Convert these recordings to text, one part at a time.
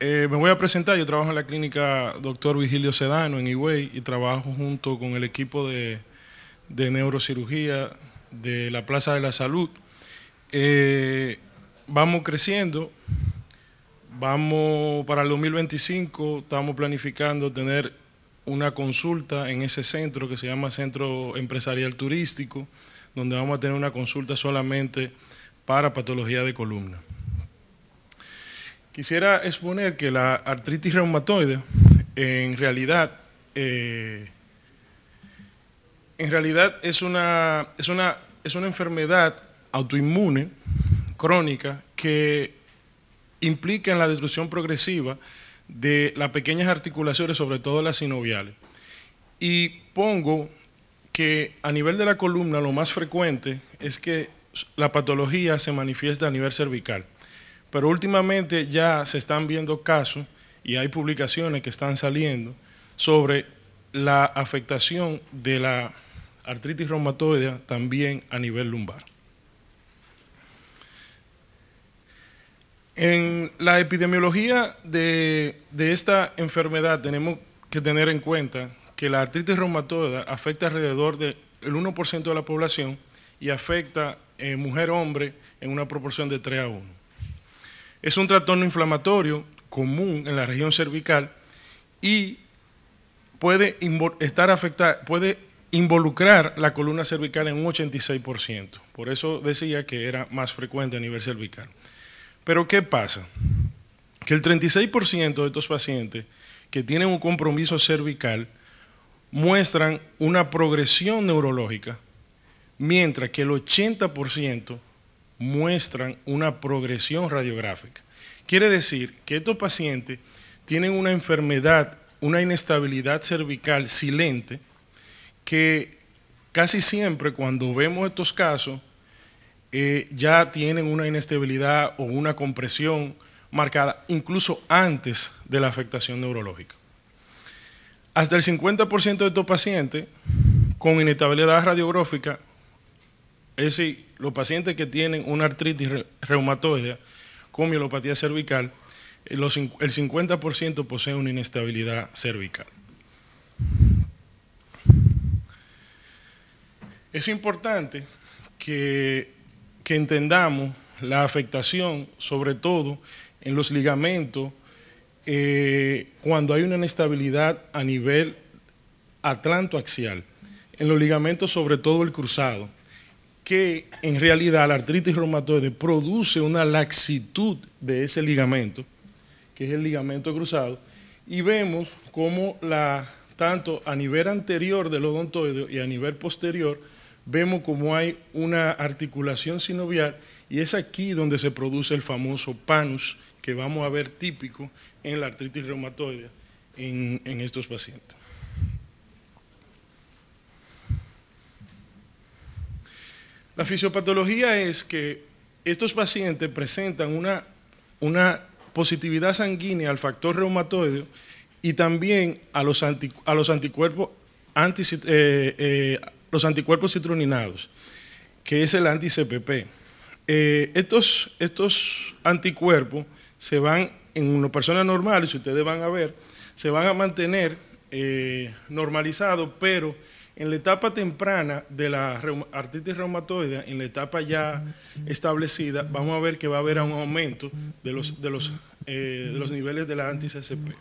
Eh, me voy a presentar, yo trabajo en la clínica Doctor Vigilio Sedano en Higüey y trabajo junto con el equipo de, neurocirugía de la Plaza de la Salud. Eh, vamos creciendo, vamos para el 2025, estamos planificando tener una consulta en ese centro que se llama Centro Empresarial Turístico, donde vamos a tener una consulta solamente para patología de columna. Quisiera exponer que la artritis reumatoide en realidad, eh, en realidad es, una, es, una, es una enfermedad autoinmune crónica que implica en la destrucción progresiva de las pequeñas articulaciones, sobre todo las sinoviales. Y pongo que a nivel de la columna lo más frecuente es que la patología se manifiesta a nivel cervical. Pero últimamente ya se están viendo casos y hay publicaciones que están saliendo sobre la afectación de la artritis reumatoidea también a nivel lumbar. En la epidemiología de, esta enfermedad tenemos que tener en cuenta que la artritis reumatoidea afecta alrededor del 1% de la población y afecta eh, mujer-hombre en una proporción de 3 a 1. Es un trastorno inflamatorio común en la región cervical y puede, estar puede involucrar la columna cervical en un 86%. Por eso decía que era más frecuente a nivel cervical. Pero ¿qué pasa? Que el 36% de estos pacientes que tienen un compromiso cervical muestran una progresión neurológica, mientras que el 80% muestran una progresión radiográfica. Quiere decir que estos pacientes tienen una enfermedad, una inestabilidad cervical silente, que casi siempre cuando vemos estos casos, eh, ya tienen una inestabilidad o una compresión marcada, incluso antes de la afectación neurológica. Hasta el 50% de estos pacientes con inestabilidad radiográfica, es decir, los pacientes que tienen una artritis reumatoidea con mielopatía cervical, eh, el 50% posee una inestabilidad cervical. Es importante que, entendamos la afectación, sobre todo en los ligamentos, eh, cuando hay una inestabilidad a nivel atlantoaxial, en los ligamentos, sobre todo el cruzado que en realidad la artritis reumatoide produce una laxitud de ese ligamento, que es el ligamento cruzado, y vemos cómo la, tanto a nivel anterior del odontoide y a nivel posterior, vemos cómo hay una articulación sinovial y es aquí donde se produce el famoso panus que vamos a ver típico en la artritis reumatoide en estos pacientes. La fisiopatología es que estos pacientes presentan una, una positividad sanguínea al factor reumatoideo y también a los, a los anticuerpos anti, eh, eh, los anticuerpos citroninados, que es el anti-CPP. Eh, estos, estos anticuerpos se van, en una persona normal, si ustedes van a ver, se van a mantener normalizados, pero en la etapa temprana de la artritis reumatoide, en la etapa ya establecida, vamos a ver que va a haber un aumento de los, de los, eh, los niveles de la anti-CCP.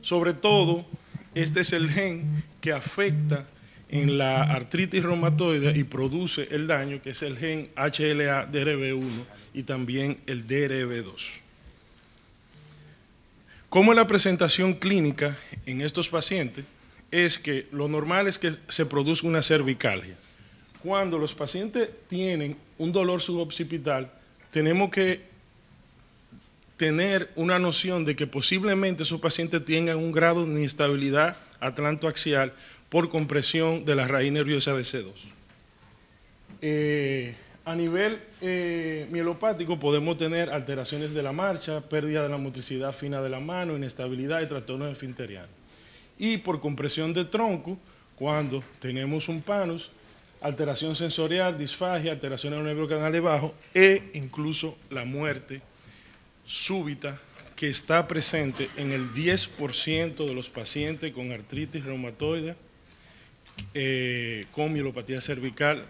Sobre todo, este es el gen que afecta en la artritis reumatoide y produce el daño, que es el gen HLA-DRB1 y también el DRB2. ¿Cómo es la presentación clínica en estos pacientes? es que lo normal es que se produzca una cervicalgia. Cuando los pacientes tienen un dolor suboccipital, tenemos que tener una noción de que posiblemente esos pacientes tengan un grado de inestabilidad atlantoaxial por compresión de la raíz nerviosa de C2. Eh, a nivel eh, mielopático podemos tener alteraciones de la marcha, pérdida de la motricidad fina de la mano, inestabilidad y trastornos esfinterianos y por compresión de tronco cuando tenemos un panus, alteración sensorial, disfagia, alteración en los de bajo e incluso la muerte súbita que está presente en el 10% de los pacientes con artritis reumatoide, eh, con mielopatía cervical,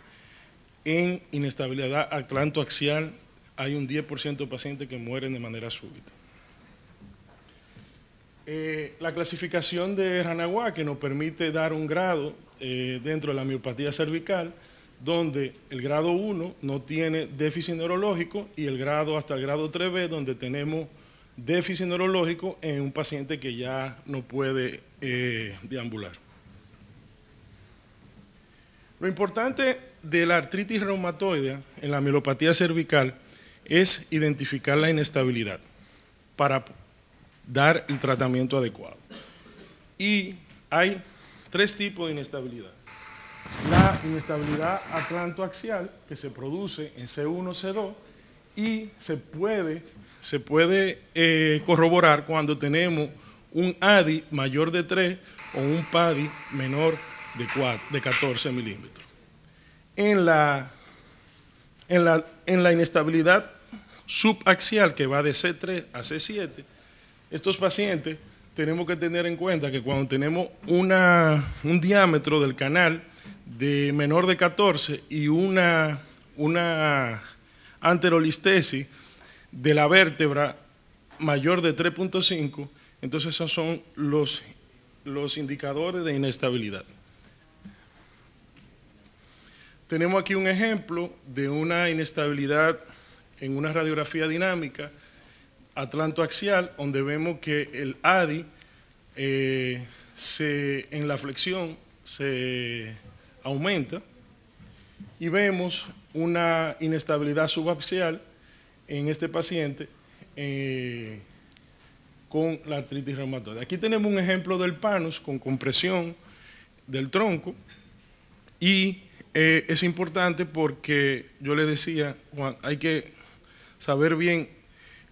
en inestabilidad atlantoaxial, hay un 10% de pacientes que mueren de manera súbita. Eh, la clasificación de RANAWA que nos permite dar un grado eh, dentro de la miopatía cervical, donde el grado 1 no tiene déficit neurológico y el grado hasta el grado 3B, donde tenemos déficit neurológico en un paciente que ya no puede eh, deambular. Lo importante de la artritis reumatoidea en la miopatía cervical es identificar la inestabilidad para dar el tratamiento adecuado. Y hay tres tipos de inestabilidad. La inestabilidad atlantoaxial, que se produce en C1, C2, y se puede, se puede eh, corroborar cuando tenemos un ADI mayor de 3 o un PADI menor de, de 14 milímetros. En la, en, la, en la inestabilidad subaxial, que va de C3 a C7, estos pacientes tenemos que tener en cuenta que cuando tenemos un diámetro del canal de menor de 14 y una, una anterolistesis de la vértebra mayor de 3.5, entonces esos son los, los indicadores de inestabilidad. Tenemos aquí un ejemplo de una inestabilidad en una radiografía dinámica Atlanto axial, donde vemos que el ADI eh, se, en la flexión se aumenta y vemos una inestabilidad subaxial en este paciente eh, con la artritis reumatoide. Aquí tenemos un ejemplo del panus con compresión del tronco y eh, es importante porque yo le decía, Juan, hay que saber bien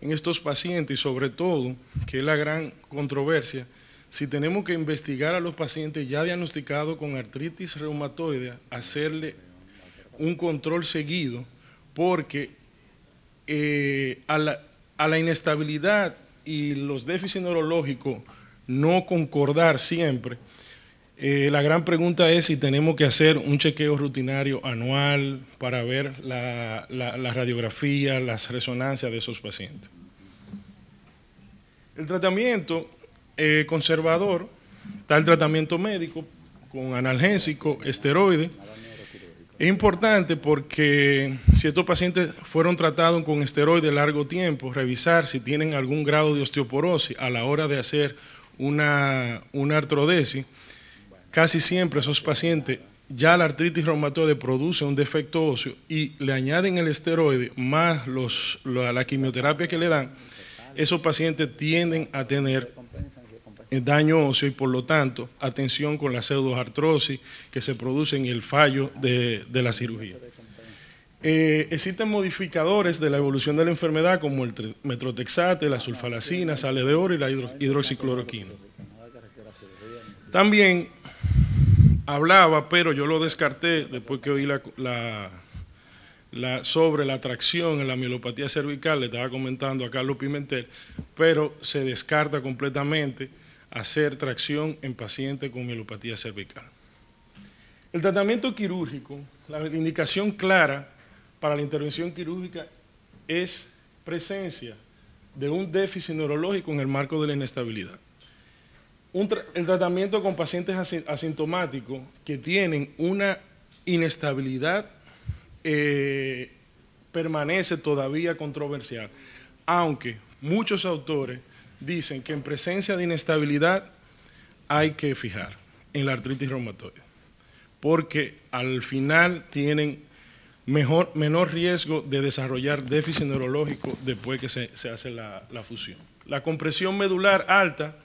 en estos pacientes y sobre todo, que es la gran controversia, si tenemos que investigar a los pacientes ya diagnosticados con artritis reumatoidea, hacerle un control seguido, porque eh, a, la, a la inestabilidad y los déficits neurológicos no concordar siempre, eh, la gran pregunta es si tenemos que hacer un chequeo rutinario anual para ver la, la, la radiografía, las resonancias de esos pacientes. El tratamiento eh, conservador está el tratamiento médico con analgésico, esteroide. Es importante porque si estos pacientes fueron tratados con esteroide largo tiempo, revisar si tienen algún grado de osteoporosis a la hora de hacer una, una artrodesis casi siempre esos pacientes ya la artritis reumatoide produce un defecto óseo y le añaden el esteroide más los, la, quimioterapia que le dan, esos pacientes tienden a tener daño óseo y por lo tanto atención con la pseudoartrosis que se produce en el fallo de, la cirugía. Eh, existen modificadores de la evolución de la enfermedad como el metrotexate, la sulfalacina, sale de oro y la hidroxicloroquina. También hablaba, pero yo lo descarté después que oí sobre la tracción en la mielopatía cervical, le estaba comentando a Carlos Pimentel, pero se descarta completamente hacer tracción en pacientes con mielopatía cervical. El tratamiento quirúrgico, la indicación clara para la intervención quirúrgica es presencia de un déficit neurológico en el marco de la inestabilidad el tratamiento con pacientes asintomáticos que tienen una inestabilidad eh, permanece todavía controversial, aunque muchos autores dicen que en presencia de inestabilidad hay que fijar en la artritis reumatoide, porque al final tienen menor riesgo de desarrollar déficit neurológico después que se, hace la fusión. La compresión medular alta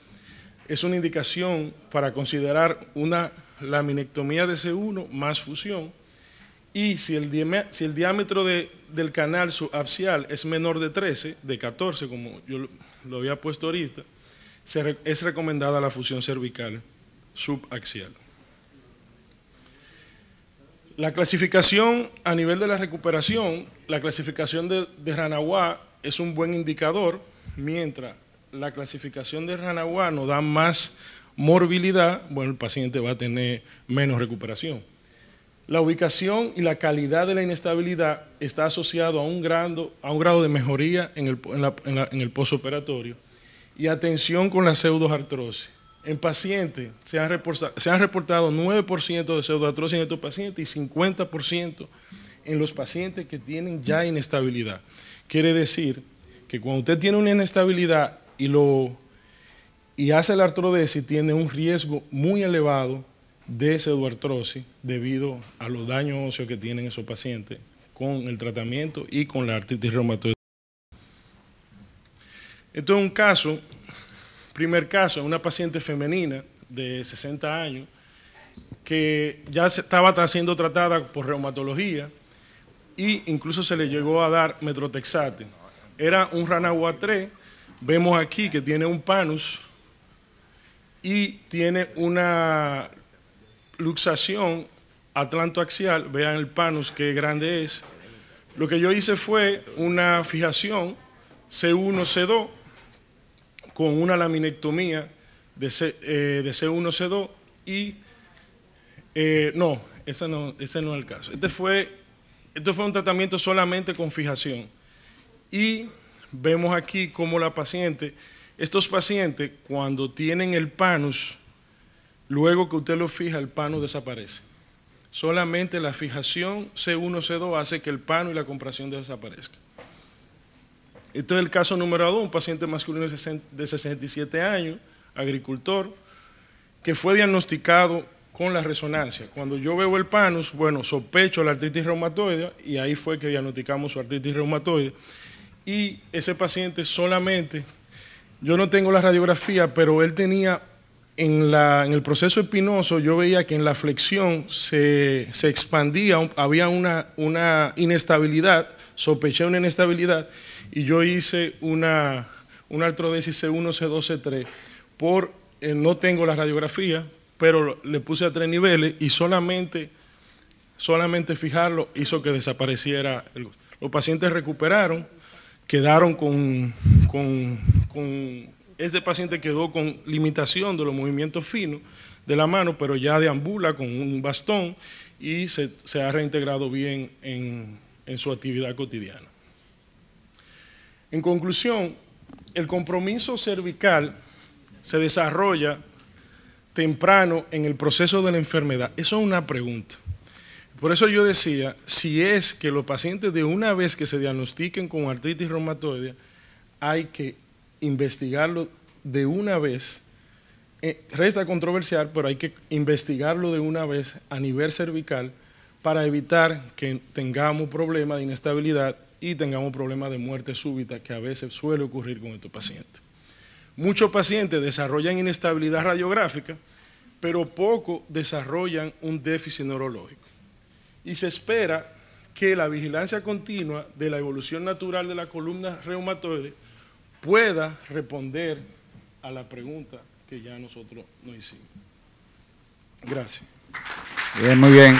es una indicación para considerar una laminectomía de C1 más fusión y si el, diámetro del canal subaxial es menor de 13, de 14 como yo lo había puesto ahorita, es recomendada la fusión cervical subaxial. La clasificación a nivel de la recuperación, la clasificación de, de es un buen indicador, mientras la clasificación de Ranagua nos da más morbilidad, bueno, el paciente va a tener menos recuperación. La ubicación y la calidad de la inestabilidad está asociado a un grado, a un grado de mejoría en el, en postoperatorio y atención con la pseudoartrosis. En pacientes se han reportado, se han reportado 9% de pseudoartrosis en estos pacientes y 50% en los pacientes que tienen ya inestabilidad. Quiere decir que cuando usted tiene una inestabilidad y, lo, y hace la artrodesis tiene un riesgo muy elevado de pseudoartrosis debido a los daños óseos que tienen esos pacientes con el tratamiento y con la artritis reumatoide. Esto es un caso, primer caso, una paciente femenina de 60 años que ya estaba siendo tratada por reumatología e incluso se le llegó a dar metrotexate. Era un ranagua 3 vemos aquí que tiene un panus y tiene una luxación atlantoaxial, vean el panus qué grande es. Lo que yo hice fue una fijación C1, C2 con una laminectomía de, C, 1 eh, C2 y eh, no, ese no, no es el caso. Este fue, este fue un tratamiento solamente con fijación. Y vemos aquí como la paciente, estos pacientes cuando tienen el panus, luego que usted lo fija, el panus desaparece. Solamente la fijación C1, C2 hace que el PANUS y la compresión desaparezcan. Este es el caso número 2, un paciente masculino de 67 años, agricultor, que fue diagnosticado con la resonancia. Cuando yo veo el panus, bueno, sospecho la artritis reumatoide y ahí fue que diagnosticamos su artritis reumatoide y ese paciente solamente, yo no tengo la radiografía, pero él tenía en, la, en el proceso espinoso, yo veía que en la flexión se, expandía, había una, una inestabilidad, sospeché una inestabilidad y yo hice una, una artrodesis C1, C2, C3 por, eh, no tengo la radiografía, pero le puse a tres niveles y solamente, solamente fijarlo hizo que desapareciera. los pacientes recuperaron, quedaron con, este paciente quedó con limitación de los movimientos finos de la mano, pero ya deambula con un bastón y se, ha reintegrado bien en su actividad cotidiana. En conclusión, el compromiso cervical se desarrolla temprano en el proceso de la enfermedad. Eso es una pregunta. Por eso yo decía, si es que los pacientes de una vez que se diagnostiquen con artritis reumatoidea, hay que investigarlo de una vez. Eh, resta controversial, pero hay que investigarlo de una vez a nivel cervical para evitar que tengamos problemas de inestabilidad y tengamos problemas de muerte súbita, que a veces suele ocurrir con estos pacientes. Muchos pacientes desarrollan inestabilidad radiográfica, pero poco desarrollan un déficit neurológico y se espera que la vigilancia continua de la evolución natural de la columna reumatoide pueda responder a la pregunta que ya nosotros nos hicimos. Gracias. muy bien.